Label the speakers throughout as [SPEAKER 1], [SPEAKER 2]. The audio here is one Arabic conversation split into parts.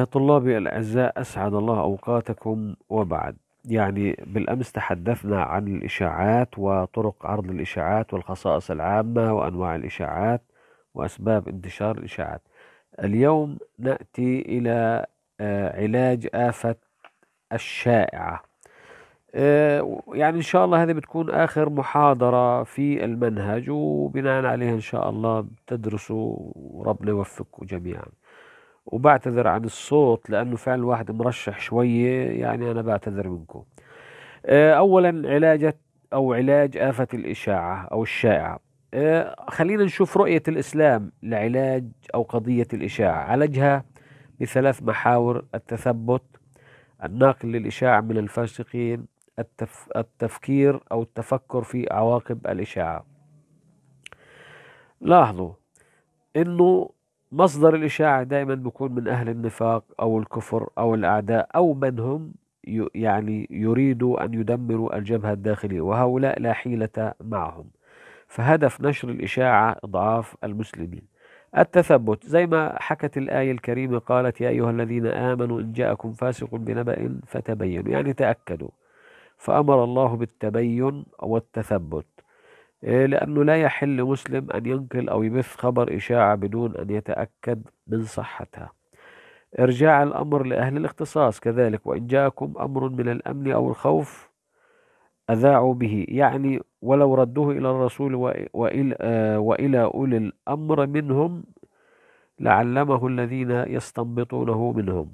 [SPEAKER 1] يا طلابي الأعزاء أسعد الله أوقاتكم وبعد يعني بالأمس تحدثنا عن الإشاعات وطرق عرض الإشاعات والخصائص العامة وأنواع الإشاعات وأسباب انتشار الإشاعات اليوم نأتي إلى آه، علاج آفة الشائعة آه، يعني إن شاء الله هذه بتكون آخر محاضرة في المنهج وبناء عليها إن شاء الله بتدرسوا وربنا يوفقكم جميعاً وبعتذر عن الصوت لأنه فعلا الواحد مرشح شوية يعني أنا بعتذر منكم آه، أولا علاجة أو علاج آفة الإشاعة أو الشائعة آه، خلينا نشوف رؤية الإسلام لعلاج أو قضية الإشاعة عالجها بثلاث محاور التثبت الناقل للإشاعة من الفاسقين التف... التفكير أو التفكر في عواقب الإشاعة لاحظوا أنه مصدر الإشاعة دائما بيكون من أهل النفاق أو الكفر أو الأعداء أو من هم يعني يريدوا أن يدمروا الجبهة الداخلية وهؤلاء لا حيلة معهم فهدف نشر الإشاعة إضعاف المسلمين التثبت زي ما حكت الآية الكريمة قالت يا أيها الذين آمنوا إن جاءكم فاسق بنبأ فتبينوا يعني تأكدوا فأمر الله بالتبين والتثبت آه، لأنه لا يحل مسلم أن ينقل أو يبث خبر إشاعة بدون أن يتأكد من صحتها إرجاع الأمر لأهل الاختصاص كذلك وإن جاءكم أمر من الأمن أو الخوف أذاعوا به يعني ولو ردوه إلى الرسول وإلى, آه، وإلى أولي الأمر منهم لعلمه الذين يستنبطونه منهم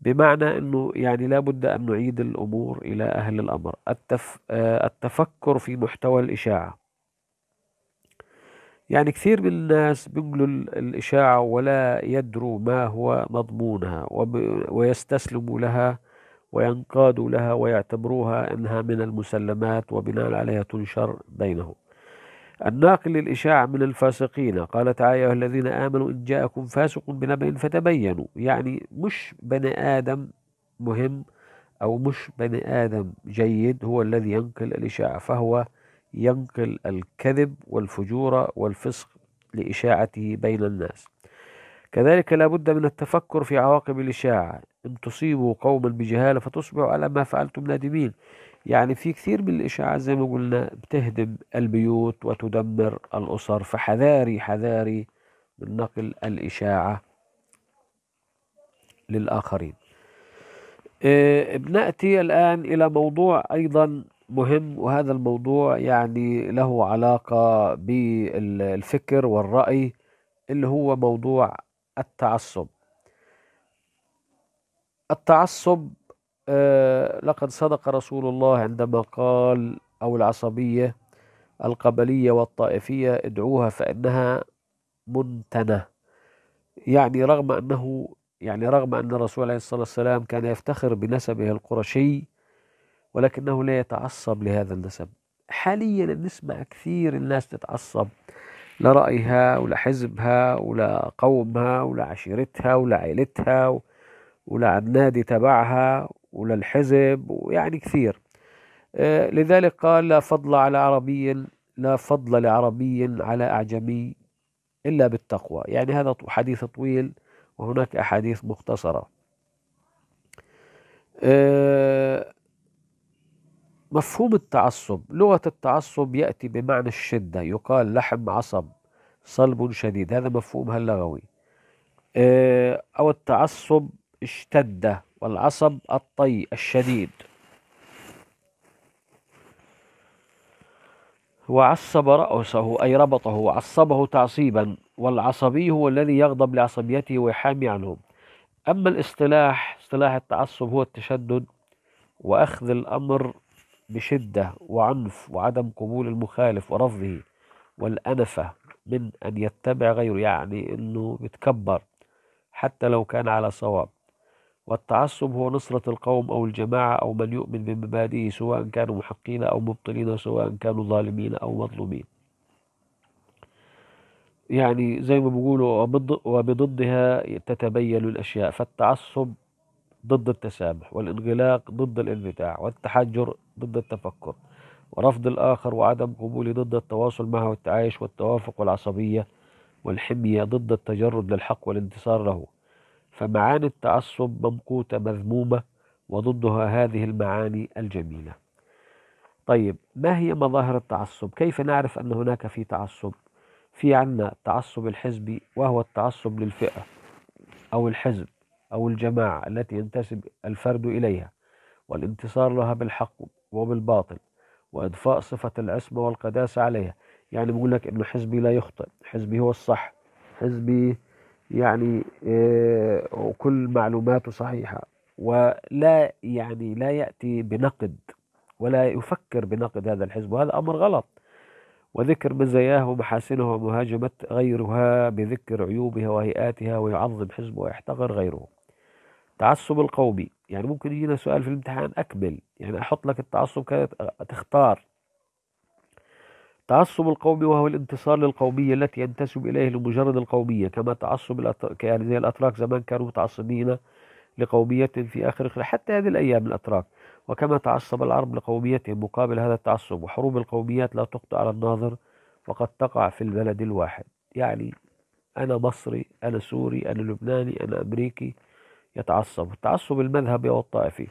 [SPEAKER 1] بمعنى أنه يعني لا بد أن نعيد الأمور إلى أهل الأمر التف... آه، التفكر في محتوى الإشاعة يعني كثير من الناس بينقلوا الإشاعة ولا يدروا ما هو مضمونها ويستسلموا لها وينقادوا لها ويعتبروها أنها من المسلمات وبناء عليها تنشر بينهم الناقل للإشاعة من الفاسقين قال تعالى يا الذين آمنوا إن جاءكم فاسق بنبأ فتبينوا يعني مش بني آدم مهم أو مش بني آدم جيد هو الذي ينقل الإشاعة فهو ينقل الكذب والفجور والفسق لإشاعته بين الناس كذلك لا بد من التفكر في عواقب الإشاعة إن تصيبوا قوما بجهالة فتصبحوا على ما فعلتم نادمين يعني في كثير من الإشاعات زي ما قلنا بتهدم البيوت وتدمر الأسر فحذاري حذاري من نقل الإشاعة للآخرين إيه، بنأتي الآن إلى موضوع أيضا مهم وهذا الموضوع يعني له علاقة بالفكر والرأي اللي هو موضوع التعصب التعصب آه لقد صدق رسول الله عندما قال أو العصبية القبلية والطائفية ادعوها فإنها منتنة يعني رغم أنه يعني رغم أن الرسول عليه الصلاة والسلام كان يفتخر بنسبه القرشي ولكنه لا يتعصب لهذا النسب حاليا نسمع كثير الناس تتعصب لرأيها ولا حزبها ولا قومها ولا عشيرتها ولا عيلتها ولا تبعها ولا الحزب ويعني كثير آه، لذلك قال لا فضل على عربي لا فضل لعربي على أعجمي إلا بالتقوى يعني هذا حديث طويل وهناك أحاديث مختصرة آه، مفهوم التعصب لغة التعصب يأتي بمعنى الشدة يقال لحم عصب صلب شديد هذا مفهومها اللغوي آه، أو التعصب اشتد والعصب الطي الشديد وعصب رأسه أي ربطه وعصبه تعصيبا والعصبي هو الذي يغضب لعصبيته ويحامي عنهم أما الاصطلاح اصطلاح التعصب هو التشدد وأخذ الأمر بشدة وعنف وعدم قبول المخالف ورفضه والأنفة من أن يتبع غيره يعني أنه بتكبر حتى لو كان على صواب والتعصب هو نصرة القوم أو الجماعة أو من يؤمن بمبادئه سواء كانوا محقين أو مبطلين سواء كانوا ظالمين أو مظلومين يعني زي ما بيقولوا وبضدها تتبين الأشياء فالتعصب ضد التسامح والانغلاق ضد الانبتاع والتحجر ضد التفكر ورفض الآخر وعدم قبوله ضد التواصل معه والتعايش والتوافق والعصبية والحمية ضد التجرد للحق والانتصار له فمعاني التعصب ممقوتة مذمومة وضدها هذه المعاني الجميلة طيب ما هي مظاهر التعصب كيف نعرف أن هناك في تعصب في عنا التعصب الحزبي وهو التعصب للفئة أو الحزب أو الجماعة التي ينتسب الفرد إليها والانتصار لها بالحق وبالباطل وإضفاء صفة العصمة والقداسة عليها يعني بقول لك إنه حزبي لا يخطئ حزبي هو الصح حزبي يعني إيه وكل معلوماته صحيحة ولا يعني لا يأتي بنقد ولا يفكر بنقد هذا الحزب وهذا أمر غلط وذكر مزاياه ومحاسنه ومهاجمة غيرها بذكر عيوبها وهيئاتها ويعظم حزبه ويحتقر غيره تعصب القومي يعني ممكن يجينا سؤال في الامتحان أكمل يعني أحط لك التعصب كذا تختار تعصب القومي وهو الانتصار للقومية التي ينتسب إليه لمجرد القومية كما تعصب الأتراك يعني زي الأتراك زمان كانوا متعصبين لقومية في آخر حتى هذه الأيام الأتراك وكما تعصب العرب لقوميتهم مقابل هذا التعصب وحروب القوميات لا تقطع على الناظر وقد تقع في البلد الواحد يعني أنا مصري أنا سوري أنا لبناني أنا أمريكي يتعصب التعصب المذهبي والطائفي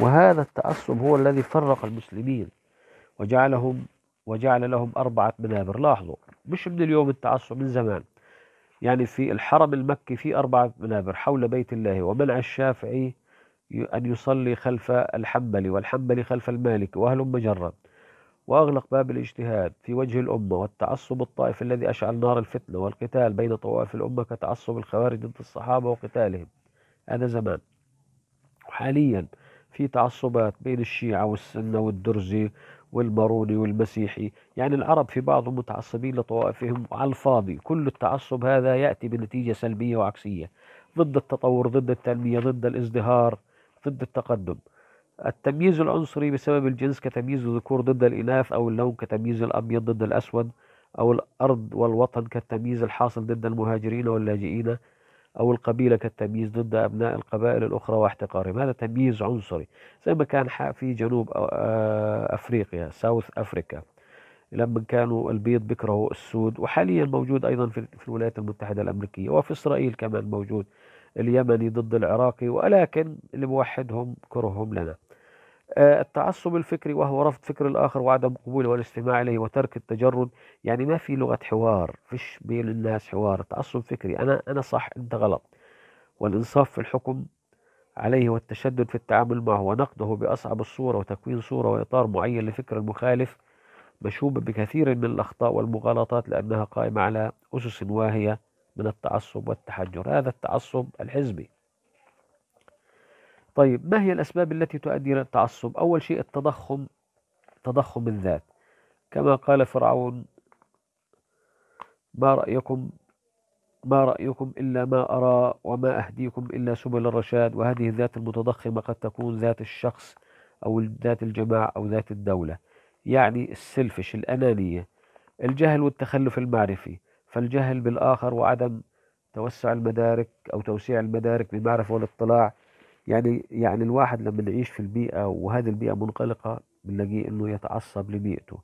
[SPEAKER 1] وهذا التعصب هو الذي فرق المسلمين وجعلهم وجعل لهم أربعة منابر لاحظوا مش من اليوم التعصب من زمان يعني في الحرم المكي في أربعة منابر حول بيت الله ومنع الشافعي أن يصلي خلف الحنبلي والحنبلي خلف المالكي وأهل مجرة وأغلق باب الاجتهاد في وجه الأمة والتعصب الطائفي الذي أشعل نار الفتنة والقتال بين طوائف الأمة كتعصب الخوارج ضد الصحابة وقتالهم هذا زمان وحاليا في تعصبات بين الشيعة والسنة والدرزي والماروني والمسيحي يعني العرب في بعضهم متعصبين لطوائفهم على الفاضي كل التعصب هذا يأتي بنتيجة سلبية وعكسية ضد التطور ضد التنمية ضد الازدهار ضد التقدم التمييز العنصري بسبب الجنس كتمييز الذكور ضد الإناث أو اللون كتمييز الأبيض ضد الأسود أو الأرض والوطن كالتمييز الحاصل ضد المهاجرين واللاجئين أو القبيلة كالتمييز ضد أبناء القبائل الأخرى واحتقارهم هذا تمييز عنصري زي ما كان في جنوب آه، آه، أفريقيا ساوث أفريكا لما كانوا البيض بيكرهوا السود وحاليا موجود أيضا في الولايات المتحدة الأمريكية وفي إسرائيل كمان موجود اليمني ضد العراقي ولكن اللي موحدهم كرههم لنا آه، التعصب الفكري وهو رفض فكر الآخر وعدم قبوله والاستماع إليه وترك التجرد يعني ما في لغة حوار فيش بين الناس حوار تعصب فكري أنا أنا صح أنت غلط والإنصاف في الحكم عليه والتشدد في التعامل معه ونقده بأصعب الصورة وتكوين صورة وإطار معين لفكر المخالف مشوبة بكثير من الأخطاء والمغالطات لأنها قائمة على أسس واهية من التعصب والتحجر هذا التعصب الحزبي طيب ما هي الأسباب التي تؤدي إلى التعصب أول شيء التضخم تضخم الذات كما قال فرعون ما رأيكم ما رأيكم إلا ما أرى وما أهديكم إلا سبل الرشاد وهذه الذات المتضخمة قد تكون ذات الشخص أو ذات الجماعة أو ذات الدولة يعني السلفش الأنانية الجهل والتخلف المعرفي فالجهل بالآخر وعدم توسع المدارك أو توسيع المدارك بالمعرفة والاطلاع يعني يعني الواحد لما نعيش في البيئة وهذه البيئة منقلقة بنلاقيه إنه يتعصب لبيئته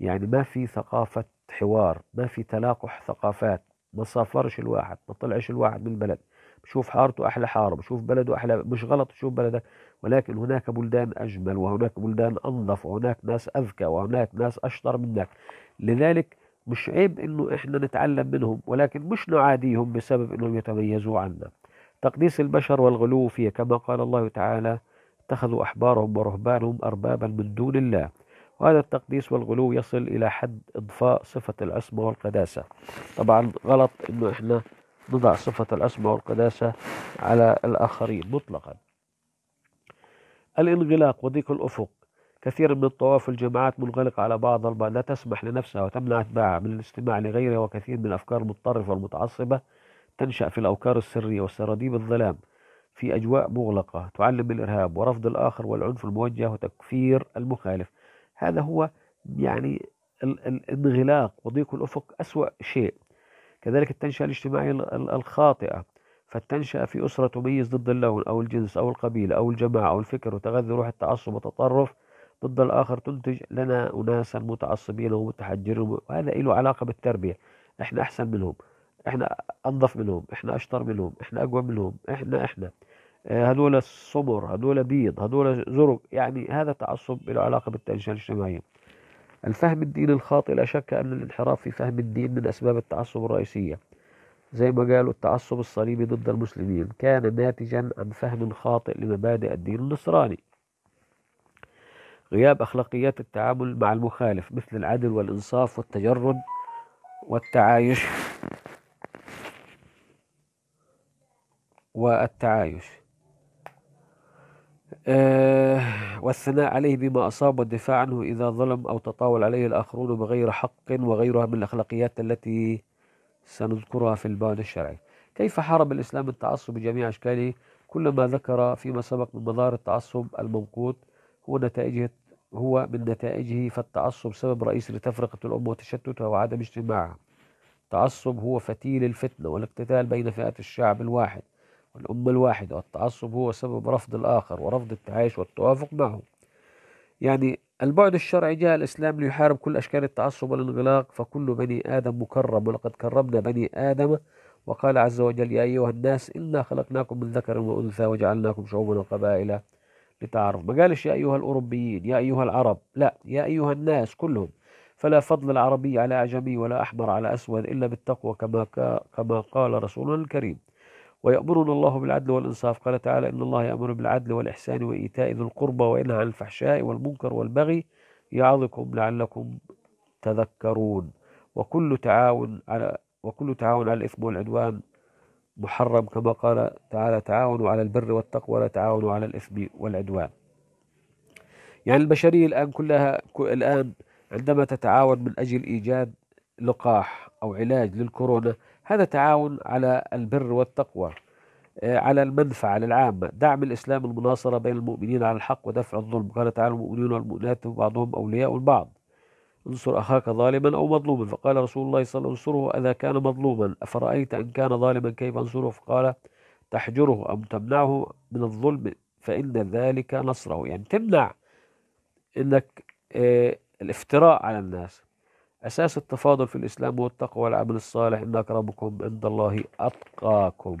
[SPEAKER 1] يعني ما في ثقافة حوار ما في تلاقح ثقافات ما سافرش الواحد ما طلعش الواحد من البلد بشوف حارته أحلى حارة بشوف بلده أحلى مش غلط تشوف بلدك ولكن هناك بلدان أجمل وهناك بلدان أنظف وهناك ناس أذكى وهناك ناس أشطر منك لذلك مش عيب إنه إحنا نتعلم منهم ولكن مش نعاديهم بسبب إنهم يتميزوا عنا تقديس البشر والغلو فيه كما قال الله تعالى اتخذوا أحبارهم ورهبانهم أربابا من دون الله وهذا التقديس والغلو يصل إلى حد إضفاء صفة العصمة والقداسة طبعا غلط إنه إحنا نضع صفة العصمة والقداسة على الآخرين مطلقا الانغلاق وضيق الأفق كثير من الطوائف والجماعات منغلقة على بعضها البعض لا تسمح لنفسها وتمنع أتباعها من الاستماع لغيرها وكثير من الأفكار المتطرفة والمتعصبة تنشأ في الأوكار السرية والسراديب الظلام في أجواء مغلقة تعلم الإرهاب ورفض الآخر والعنف الموجه وتكفير المخالف هذا هو يعني الانغلاق وضيق الأفق أسوأ شيء كذلك التنشأة الاجتماعية الخاطئة فالتنشأة في أسرة تميز ضد اللون أو الجنس أو القبيلة أو الجماعة أو الفكر وتغذي روح التعصب والتطرف ضد الآخر تنتج لنا أناسا متعصبين ومتحجرين وهذا له علاقة بالتربية احنا أحسن منهم احنا انظف منهم احنا اشطر منهم احنا اقوى منهم احنا احنا آه، هذول السمر هذول بيض هذول زرق يعني هذا تعصب له علاقة بالتأجيال الاجتماعية الفهم الديني الخاطئ لا شك أن الانحراف في فهم الدين من أسباب التعصب الرئيسية زي ما قالوا التعصب الصليبي ضد المسلمين كان ناتجا عن فهم خاطئ لمبادئ الدين النصراني غياب أخلاقيات التعامل مع المخالف مثل العدل والإنصاف والتجرد والتعايش والتعايش آه، والثناء عليه بما أصاب والدفاع عنه إذا ظلم أو تطاول عليه الآخرون بغير حق وغيرها من الأخلاقيات التي سنذكرها في البان الشرعي كيف حارب الإسلام التعصب بجميع أشكاله كل ما ذكر فيما سبق من مظاهر التعصب الممقوت هو نتائجه هو من نتائجه فالتعصب سبب رئيسي لتفرقة الأمة وتشتتها وعدم اجتماعها التعصب هو فتيل الفتنة والاقتتال بين فئات الشعب الواحد والأب الواحدة والتعصب هو سبب رفض الآخر ورفض التعايش والتوافق معه يعني البعد الشرعي جاء الإسلام ليحارب كل أشكال التعصب والانغلاق فكل بني آدم مكرم ولقد كرمنا بني آدم وقال عز وجل يا أيها الناس إنا خلقناكم من ذكر وأنثى وجعلناكم شعوبا وقبائل لتعارف ما قالش يا أيها الأوروبيين يا أيها العرب لا يا أيها الناس كلهم فلا فضل العربي على أعجمي ولا أحمر على أسود إلا بالتقوى كما, كما قال رسولنا الكريم ويأمرنا الله بالعدل والإنصاف قال تعالى إن الله يأمر بالعدل والإحسان وإيتاء ذي القربى وينهى عن الفحشاء والمنكر والبغي يعظكم لعلكم تذكرون وكل تعاون على وكل تعاون على الإثم والعدوان محرم كما قال تعالى تعاونوا على البر والتقوى ولا تعاونوا على الإثم والعدوان يعني البشرية الآن كلها الآن عندما تتعاون من أجل إيجاد لقاح أو علاج للكورونا هذا تعاون على البر والتقوى آه، على المنفعة للعامة دعم الإسلام المناصرة بين المؤمنين على الحق ودفع الظلم قال تعالى المؤمنون والمؤمنات بعضهم أولياء البعض انصر أخاك ظالما أو مظلوما فقال رسول الله صلى الله عليه وسلم انصره إذا كان مظلوما أفرأيت إن كان ظالما كيف أنصره فقال تحجره أم تمنعه من الظلم فإن ذلك نصره يعني تمنع إنك آه، الافتراء على الناس أساس التفاضل في الإسلام هو التقوى والعمل الصالح إن أكرمكم عند الله أتقاكم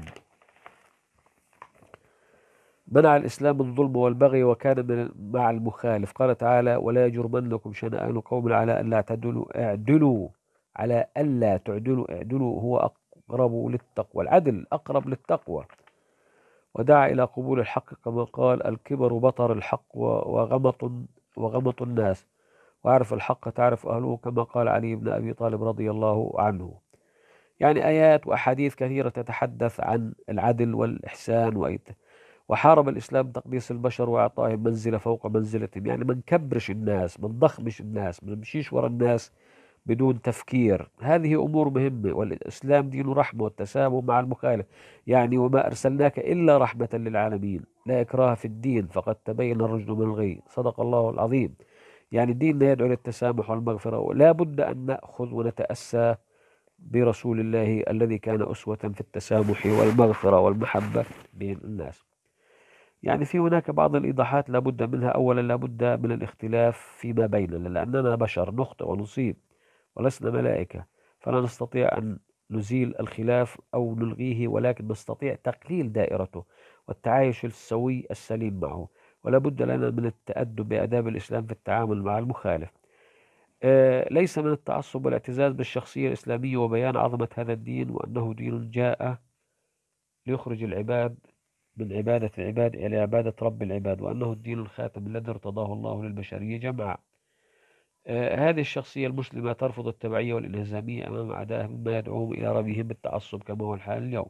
[SPEAKER 1] منع الإسلام الظلم والبغي وكان من مع المخالف قال تعالى ولا يجرمنكم شنآن قوم على ألا تعدلوا اعدلوا على ألا تعدلوا اعدلوا هو أقرب للتقوى العدل أقرب للتقوى ودعا إلى قبول الحق كما قال الكبر بطر الحق وغمط وغمط الناس واعرف الحق تعرف أهله كما قال علي بن أبي طالب رضي الله عنه يعني آيات وأحاديث كثيرة تتحدث عن العدل والإحسان وإيت وحارب الإسلام تقديس البشر وإعطائهم منزلة فوق منزلتهم يعني ما من نكبرش الناس ما نضخمش الناس ما نمشيش ورا الناس بدون تفكير هذه أمور مهمة والإسلام دين رحمة والتسامح مع المخالف يعني وما أرسلناك إلا رحمة للعالمين لا إكراه في الدين فقد تبين الرجل من الغي صدق الله العظيم يعني ديننا يدعو للتسامح والمغفرة ولا بد أن نأخذ ونتأسى برسول الله الذي كان أسوة في التسامح والمغفرة والمحبة بين الناس يعني في هناك بعض الإيضاحات لا بد منها أولا لا بد من الاختلاف فيما بيننا لأننا بشر نخطئ ونصيب ولسنا ملائكة فلا نستطيع أن نزيل الخلاف أو نلغيه ولكن نستطيع تقليل دائرته والتعايش السوي السليم معه ولا بد لنا من التأدب بآداب الإسلام في التعامل مع المخالف آه، ليس من التعصب والاعتزاز بالشخصية الإسلامية وبيان عظمة هذا الدين وأنه دين جاء ليخرج العباد من عبادة العباد إلى عبادة رب العباد وأنه الدين الخاتم الذي ارتضاه الله للبشرية جمعاء آه، هذه الشخصية المسلمة ترفض التبعية والإنهزامية أمام أعدائها مما يدعوهم إلى رميهم بالتعصب كما هو الحال اليوم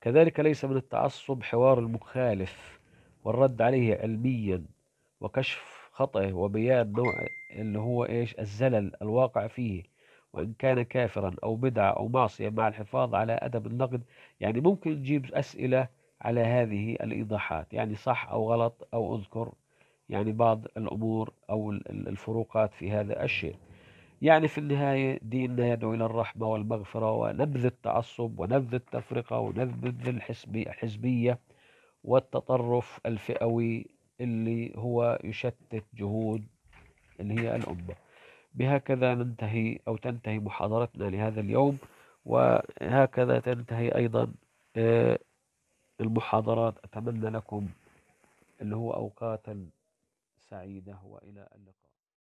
[SPEAKER 1] كذلك ليس من التعصب حوار المخالف والرد عليه علميا وكشف خطئه وبيان نوع اللي هو إيش الزلل الواقع فيه وإن كان كافرا أو بدعة أو معصية مع الحفاظ على أدب النقد يعني ممكن تجيب أسئلة على هذه الإيضاحات يعني صح أو غلط أو أذكر يعني بعض الأمور أو الفروقات في هذا الشيء يعني في النهاية ديننا يدعو إلى الرحمة والمغفرة ونبذ التعصب ونبذ التفرقة ونبذ الحزبية والتطرف الفئوي اللي هو يشتت جهود اللي هي الأمة بهكذا ننتهي أو تنتهي محاضرتنا لهذا اليوم وهكذا تنتهي أيضا آه، المحاضرات أتمنى لكم اللي هو أوقاتا سعيدة وإلى اللقاء